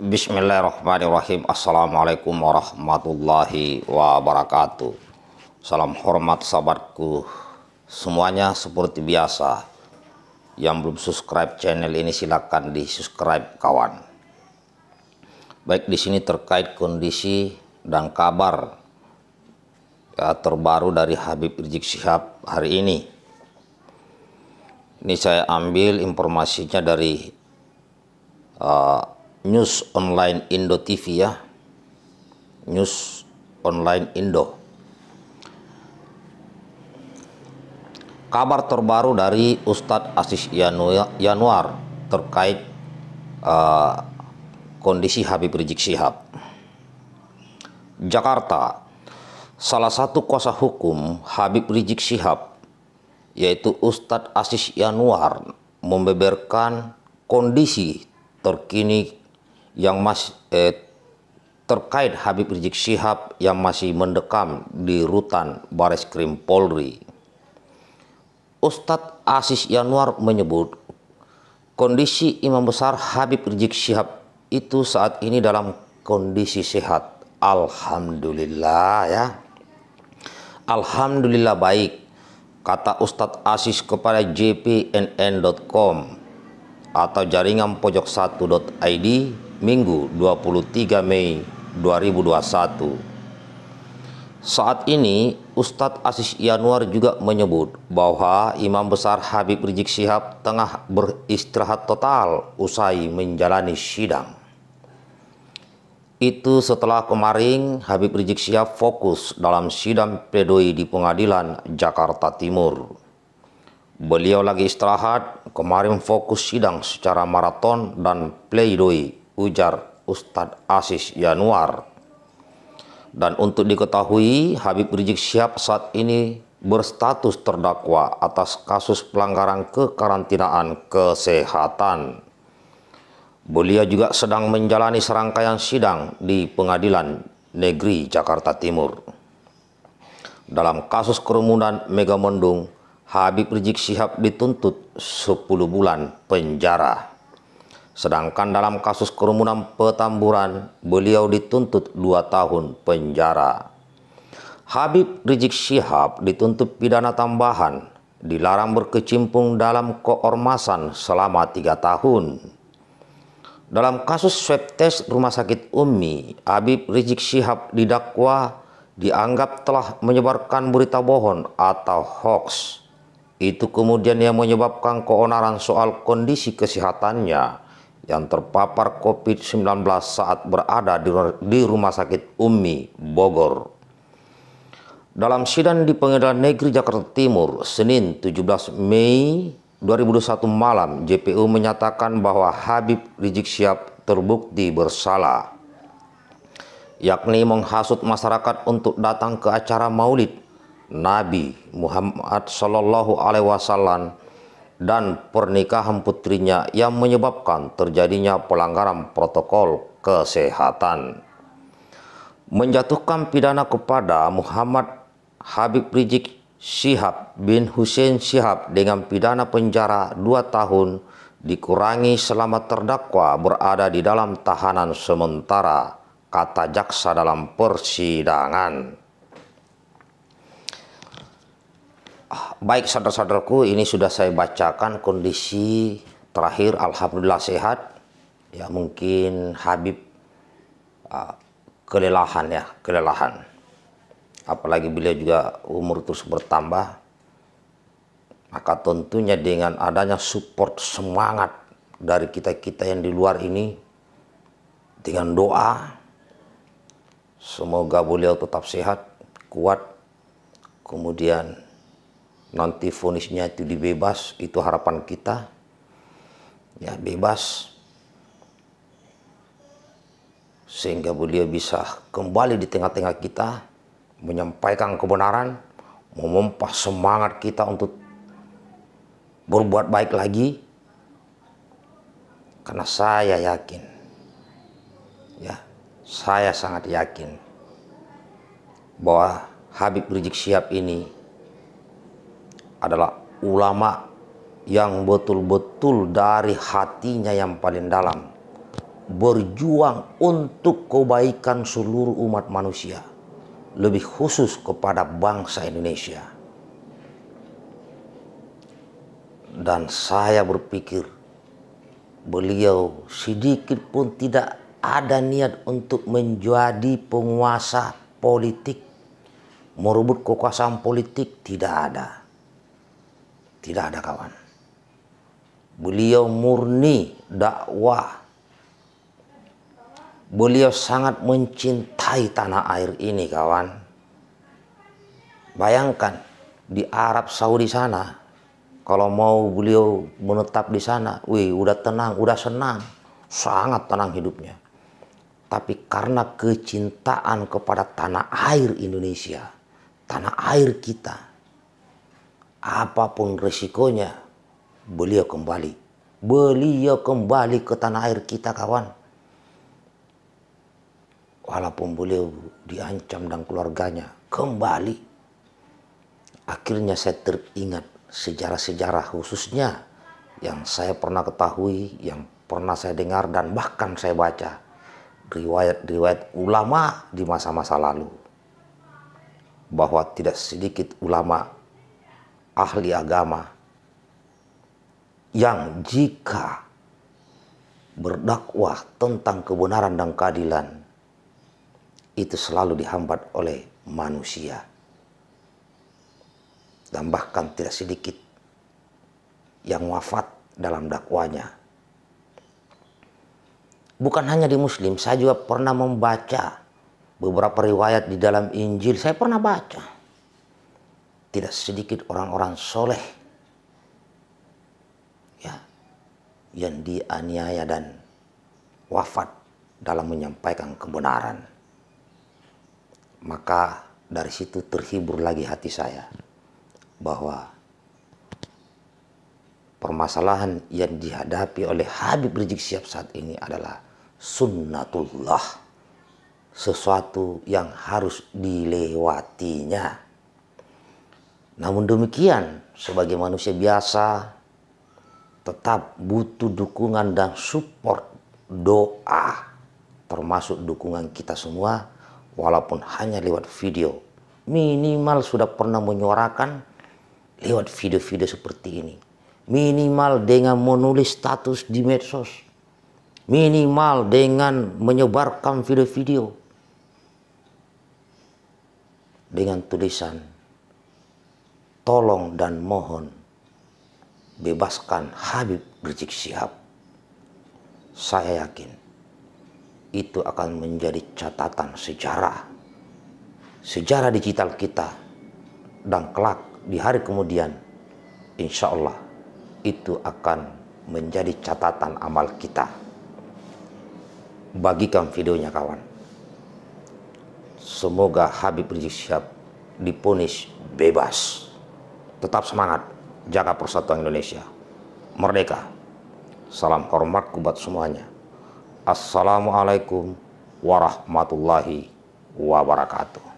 Bismillahirrahmanirrahim. Assalamualaikum warahmatullahi wabarakatuh. Salam hormat sahabatku semuanya seperti biasa. Yang belum subscribe channel ini silakan di subscribe kawan. Baik di sini terkait kondisi dan kabar ya, terbaru dari Habib Rizik Syihab hari ini. Ini saya ambil informasinya dari eh, News Online Indo TV ya. News Online Indo. Kabar terbaru dari Ustadz Asis Yanuar terkait uh, kondisi Habib Rizik sihab Jakarta, salah satu kuasa hukum Habib Rizik sihab yaitu Ustadz Asis Yanuar, membeberkan kondisi terkini yang masih eh, terkait Habib Rizik Syihab yang masih mendekam di rutan Baris Krim Polri. Ustadz Asis Yanuar menyebut kondisi Imam Besar Habib Rizik Syihab itu saat ini dalam kondisi sehat. Alhamdulillah ya. Alhamdulillah baik kata Ustadz Asis kepada jpnn.com atau jaringan pojok1.id Minggu 23 Mei 2021. Saat ini Ustadz Asis Yanuar juga menyebut bahwa Imam Besar Habib Rizik Syihab tengah beristirahat total usai menjalani sidang. Itu setelah kemarin Habib Rizik Syihab fokus dalam sidang pledoi di pengadilan Jakarta Timur. Beliau lagi istirahat, kemarin fokus sidang secara maraton dan pledoi ujar Ustadz Asis Yanuar. Dan untuk diketahui, Habib Rizik Syihab saat ini berstatus terdakwa atas kasus pelanggaran kekarantinaan kesehatan. Beliau juga sedang menjalani serangkaian sidang di Pengadilan Negeri Jakarta Timur. Dalam kasus kerumunan Megamendung, Habib Rizik Syihab dituntut 10 bulan penjara. Sedangkan dalam kasus kerumunan petamburan, beliau dituntut dua tahun penjara. Habib Rizik Syihab dituntut pidana tambahan, dilarang berkecimpung dalam keormasan selama tiga tahun. Dalam kasus swab test rumah sakit umi, Habib Rizik Syihab didakwa dianggap telah menyebarkan berita bohong atau hoax Itu kemudian yang menyebabkan keonaran soal kondisi kesehatannya yang terpapar COVID-19 saat berada di Rumah Sakit Umi Bogor. Dalam sidang di Pengadilan Negeri Jakarta Timur, Senin 17 Mei 2021 malam, JPU menyatakan bahwa Habib Rizik Syihab terbukti bersalah, yakni menghasut masyarakat untuk datang ke acara maulid Nabi Muhammad Shallallahu Alaihi Wasallam dan pernikahan putrinya yang menyebabkan terjadinya pelanggaran protokol kesehatan. Menjatuhkan pidana kepada Muhammad Habib Rizik Syihab bin Hussein Syihab dengan pidana penjara 2 tahun dikurangi selama terdakwa berada di dalam tahanan sementara, kata jaksa dalam persidangan. Baik saudara-saudaraku, ini sudah saya bacakan kondisi terakhir alhamdulillah sehat. Ya mungkin Habib uh, kelelahan ya, kelelahan. Apalagi beliau juga umur terus bertambah. Maka tentunya dengan adanya support semangat dari kita-kita yang di luar ini dengan doa semoga beliau tetap sehat, kuat, kemudian nanti fonisnya itu dibebas itu harapan kita ya bebas sehingga beliau bisa kembali di tengah-tengah kita menyampaikan kebenaran memompa semangat kita untuk berbuat baik lagi karena saya yakin ya saya sangat yakin bahwa Habib Rizik Siap ini adalah ulama yang betul-betul dari hatinya yang paling dalam berjuang untuk kebaikan seluruh umat manusia, lebih khusus kepada bangsa Indonesia. Dan saya berpikir, beliau sedikit pun tidak ada niat untuk menjadi penguasa politik, merebut kekuasaan politik, tidak ada tidak ada kawan. Beliau murni dakwah. Beliau sangat mencintai tanah air ini kawan. Bayangkan di Arab Saudi sana kalau mau beliau menetap di sana, wih udah tenang, udah senang, sangat tenang hidupnya. Tapi karena kecintaan kepada tanah air Indonesia, tanah air kita, apapun resikonya, beliau kembali. Beliau kembali ke tanah air kita kawan. Walaupun beliau diancam dan keluarganya, kembali. Akhirnya saya teringat sejarah-sejarah khususnya yang saya pernah ketahui, yang pernah saya dengar dan bahkan saya baca riwayat-riwayat ulama di masa-masa lalu bahwa tidak sedikit ulama ahli agama yang jika berdakwah tentang kebenaran dan keadilan itu selalu dihambat oleh manusia dan bahkan tidak sedikit yang wafat dalam dakwanya bukan hanya di muslim saya juga pernah membaca beberapa riwayat di dalam Injil saya pernah baca tidak sedikit orang-orang soleh ya, yang dianiaya dan wafat dalam menyampaikan kebenaran. Maka dari situ terhibur lagi hati saya bahwa permasalahan yang dihadapi oleh Habib Rizik Siap saat ini adalah sunnatullah sesuatu yang harus dilewatinya namun demikian, sebagai manusia biasa, tetap butuh dukungan dan support doa, termasuk dukungan kita semua, walaupun hanya lewat video. Minimal sudah pernah menyuarakan lewat video-video seperti ini. Minimal dengan menulis status di medsos. Minimal dengan menyebarkan video-video. Dengan tulisan tolong dan mohon bebaskan Habib Rizik Sihab. Saya yakin itu akan menjadi catatan sejarah. Sejarah digital kita dan kelak di hari kemudian insya Allah itu akan menjadi catatan amal kita. Bagikan videonya kawan. Semoga Habib Rizik Sihab diponis bebas. Tetap semangat, jaga persatuan Indonesia. Merdeka. Salam hormat kubat semuanya. Assalamualaikum warahmatullahi wabarakatuh.